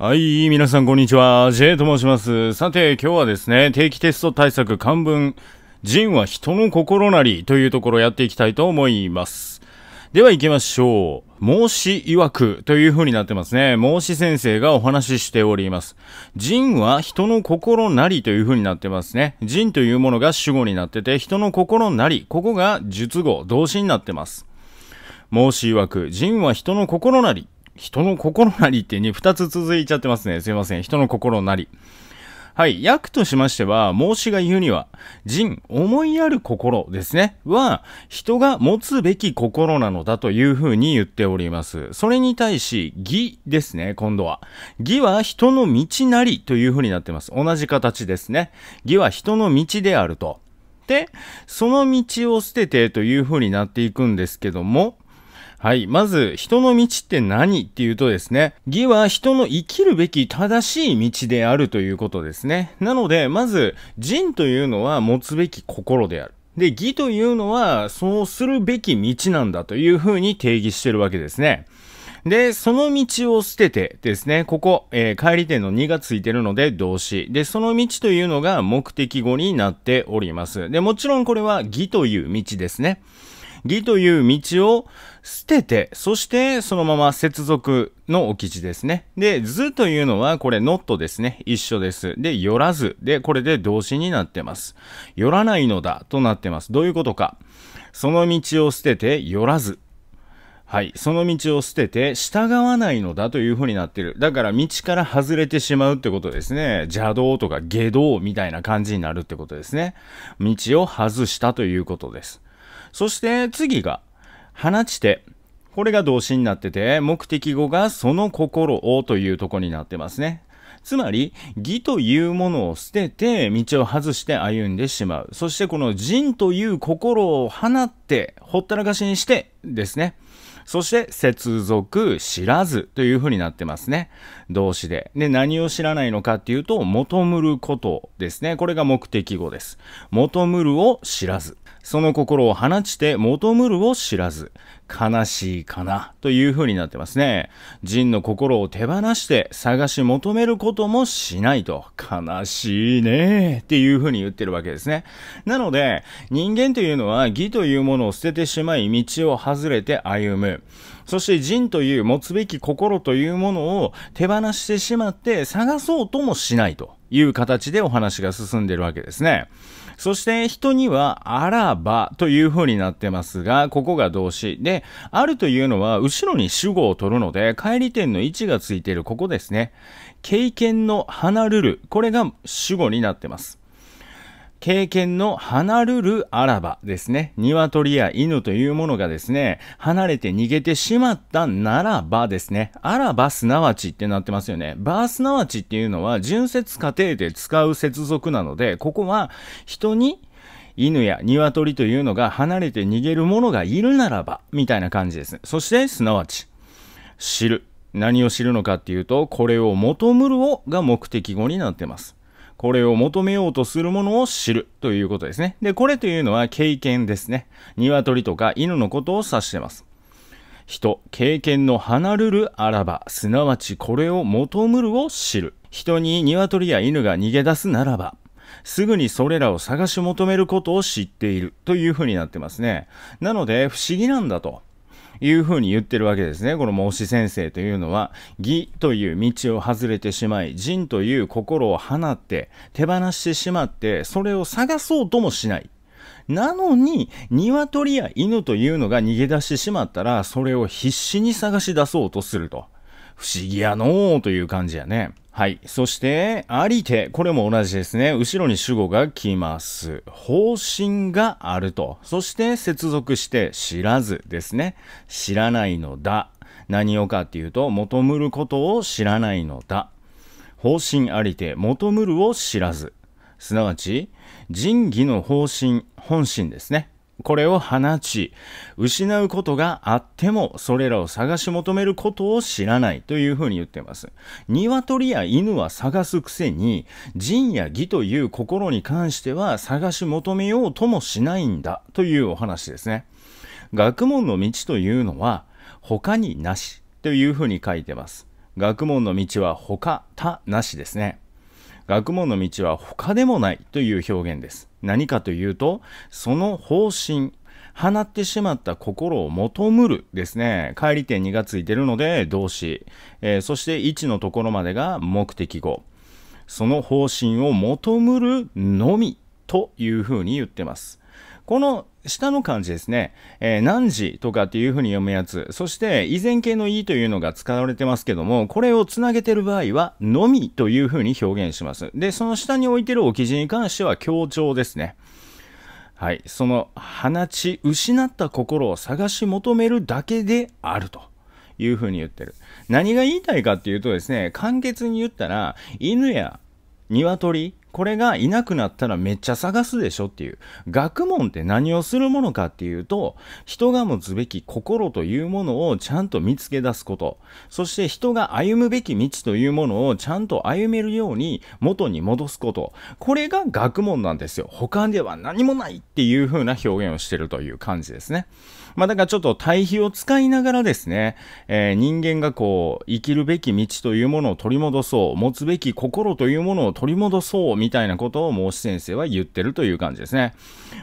はい、皆さんこんにちは。J と申します。さて、今日はですね、定期テスト対策漢文、人は人の心なりというところをやっていきたいと思います。では行きましょう。孟子曰くという風になってますね。孟子先生がお話ししております。人は人の心なりという風になってますね。人というものが主語になってて、人の心なり、ここが述語、動詞になってます。孟子曰く、人は人の心なり人の心なりってね、二つ続いちゃってますね。すいません。人の心なり。はい。訳としましては、孟子が言うには、人、思いやる心ですね。は、人が持つべき心なのだというふうに言っております。それに対し、義ですね、今度は。義は人の道なりというふうになってます。同じ形ですね。義は人の道であると。で、その道を捨ててというふうになっていくんですけども、はい。まず、人の道って何っていうとですね、義は人の生きるべき正しい道であるということですね。なので、まず、人というのは持つべき心である。で、義というのは、そうするべき道なんだというふうに定義してるわけですね。で、その道を捨ててですね、ここ、えー、帰り点の2がついてるので動詞。で、その道というのが目的語になっております。で、もちろんこれは義という道ですね。義という道を捨てて、そしてそのまま接続の置き事ですね。で、図というのはこれ not ですね。一緒です。で、寄らず。で、これで動詞になってます。寄らないのだとなってます。どういうことか。その道を捨てて寄らず。はい。その道を捨てて従わないのだというふうになってる。だから道から外れてしまうってことですね。邪道とか下道みたいな感じになるってことですね。道を外したということです。そして次が、放ちて。これが動詞になってて、目的語がその心をというとこになってますね。つまり、義というものを捨てて、道を外して歩んでしまう。そしてこの人という心を放って、ほったらかしにしてですね。そして、接続、知らずというふうになってますね。動詞で。で、何を知らないのかっていうと、求むることですね。これが目的語です。求むるを知らず。その心を放ちて求むるを知らず。悲しいかなという風になってますね。人の心を手放して探し求めることもしないと悲しいねっていう風に言ってるわけですね。なので人間というのは義というものを捨ててしまい道を外れて歩む。そして人という持つべき心というものを手放してしまって探そうともしないという形でお話が進んでるわけですね。そして人には、あらばという風になってますが、ここが動詞。で、あるというのは後ろに主語を取るので、帰り点の位置がついているここですね。経験の離るる。これが主語になってます。経験の離るるあらばですね。鶏や犬というものがですね、離れて逃げてしまったならばですね。あらばすなわちってなってますよね。ばすなわちっていうのは、純接過程で使う接続なので、ここは人に犬や鶏というのが離れて逃げるものがいるならば、みたいな感じですそして、すなわち、知る。何を知るのかっていうと、これを求むるをが目的語になってます。これを求めようとするものを知るということですね。で、これというのは経験ですね。鶏とか犬のことを指してます。人、経験の離るるあらば、すなわちこれを求むるを知る。人に鶏や犬が逃げ出すならば、すぐにそれらを探し求めることを知っているというふうになってますね。なので、不思議なんだと。いうふうに言ってるわけですね。この孟子先生というのは、義という道を外れてしまい、仁という心を放って、手放してしまって、それを探そうともしない。なのに、鶏や犬というのが逃げ出してしまったら、それを必死に探し出そうとすると。不思議やのーという感じやね。はい。そして、ありて。これも同じですね。後ろに主語が来ます。方針があると。そして、接続して、知らずですね。知らないのだ。何をかっていうと、求むることを知らないのだ。方針ありて、求むるを知らず。すなわち、仁義の方針、本心ですね。これを放ち、失うことがあっても、それらを探し求めることを知らないというふうに言ってます。鶏や犬は探すくせに、人や義という心に関しては探し求めようともしないんだというお話ですね。学問の道というのは、他になしというふうに書いてます。学問の道は他、他なしですね。学問の道は他でもないという表現です。何かというと、その方針、放ってしまった心を求むるですね。帰り点2がついてるので動詞、えー、そして1のところまでが目的語。その方針を求むるのみというふうに言ってます。この下の漢字ですね、えー、何時とかっていう風に読むやつ、そして依然形のいというのが使われてますけども、これをつなげてる場合は、のみという風に表現します。で、その下に置いてる置き字に関しては強調ですね。はい、その放ち失った心を探し求めるだけであると。いうふうに言ってる。何が言いたいかっていうとですね、簡潔に言ったら、犬や鶏これがいなくなったらめっちゃ探すでしょっていう。学問って何をするものかっていうと、人が持つべき心というものをちゃんと見つけ出すこと。そして人が歩むべき道というものをちゃんと歩めるように元に戻すこと。これが学問なんですよ。他では何もないっていう風な表現をしてるという感じですね。まあ、だからちょっと対比を使いながらですね、えー、人間がこう、生きるべき道というものを取り戻そう、持つべき心というものを取り戻そう、みたいなことを申し先生は言ってるという感じですね。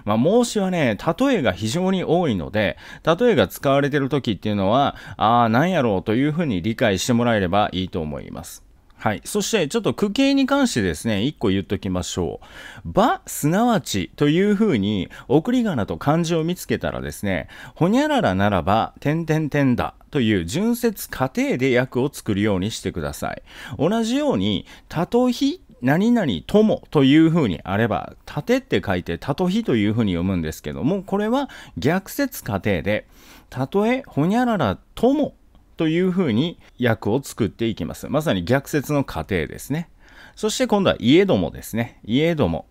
まあ、孟子はね、例えが非常に多いので、例えが使われてる時っていうのは、ああ、なんやろうというふうに理解してもらえればいいと思います。はい、そしてちょっと区形に関してですね、一個言っときましょう。ば、すなわちというふうに、送り仮名と漢字を見つけたらですね、ほにゃららならば、てんてんてんだという純接過程で訳を作るようにしてください。同じように、たとひ何々ともというふうにあれば、たてって書いて、たとひというふうに読むんですけども、これは逆説過程で、たとえ、ほにゃららともというふうに役を作っていきます。まさに逆説の過程ですね。そして今度は家どもですね。家ども。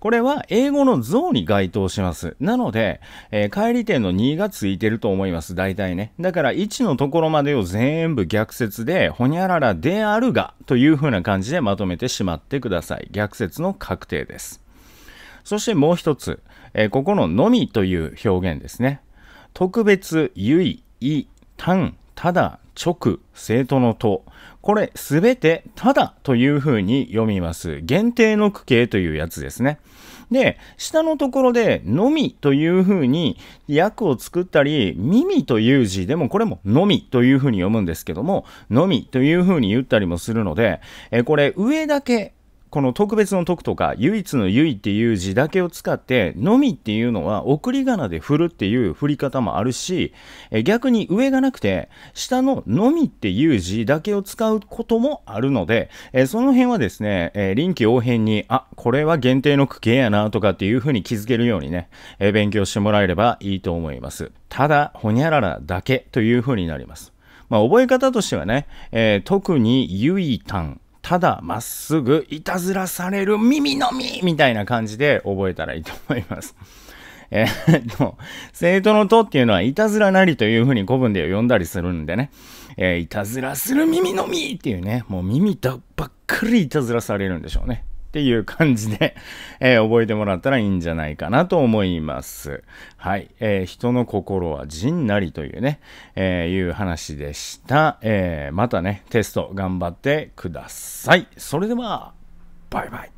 これは英語の像に該当します。なので、えー、帰り点の2がついてると思います。大体ね。だから1のところまでを全部逆説で、ほにゃららであるがという風な感じでまとめてしまってください。逆説の確定です。そしてもう一つ、えー、ここののみという表現ですね。特別、ゆい、い、たん、ただ、直、生徒のと。これ、すべて、ただというふうに読みます。限定の句形というやつですね。で、下のところで、のみというふうに、訳を作ったり、耳という字でも、これも、のみというふうに読むんですけども、のみというふうに言ったりもするので、えこれ、上だけこの特別の徳とか、唯一の唯っていう字だけを使って、のみっていうのは送り仮名で振るっていう振り方もあるし、え逆に上がなくて、下ののみっていう字だけを使うこともあるので、えその辺はですね、え臨機応変に、あ、これは限定の区形やなとかっていうふうに気づけるようにね、え勉強してもらえればいいと思います。ただ、ほにゃららだけというふうになります。まあ、覚え方としてはね、えー、特にゆいたん、ただまっすぐいたずらされる耳のみみたいな感じで覚えたらいいと思います。えー、っと、生徒のとっていうのは、いたずらなりというふうに古文で呼んだりするんでね、えー、いたずらする耳のみっていうね、もう耳だばっかりいたずらされるんでしょうね。っていう感じで、えー、覚えてもらったらいいんじゃないかなと思います。はい。えー、人の心は仁なりというね、えー、いう話でした。えまたね、テスト頑張ってください。それでは、バイバイ。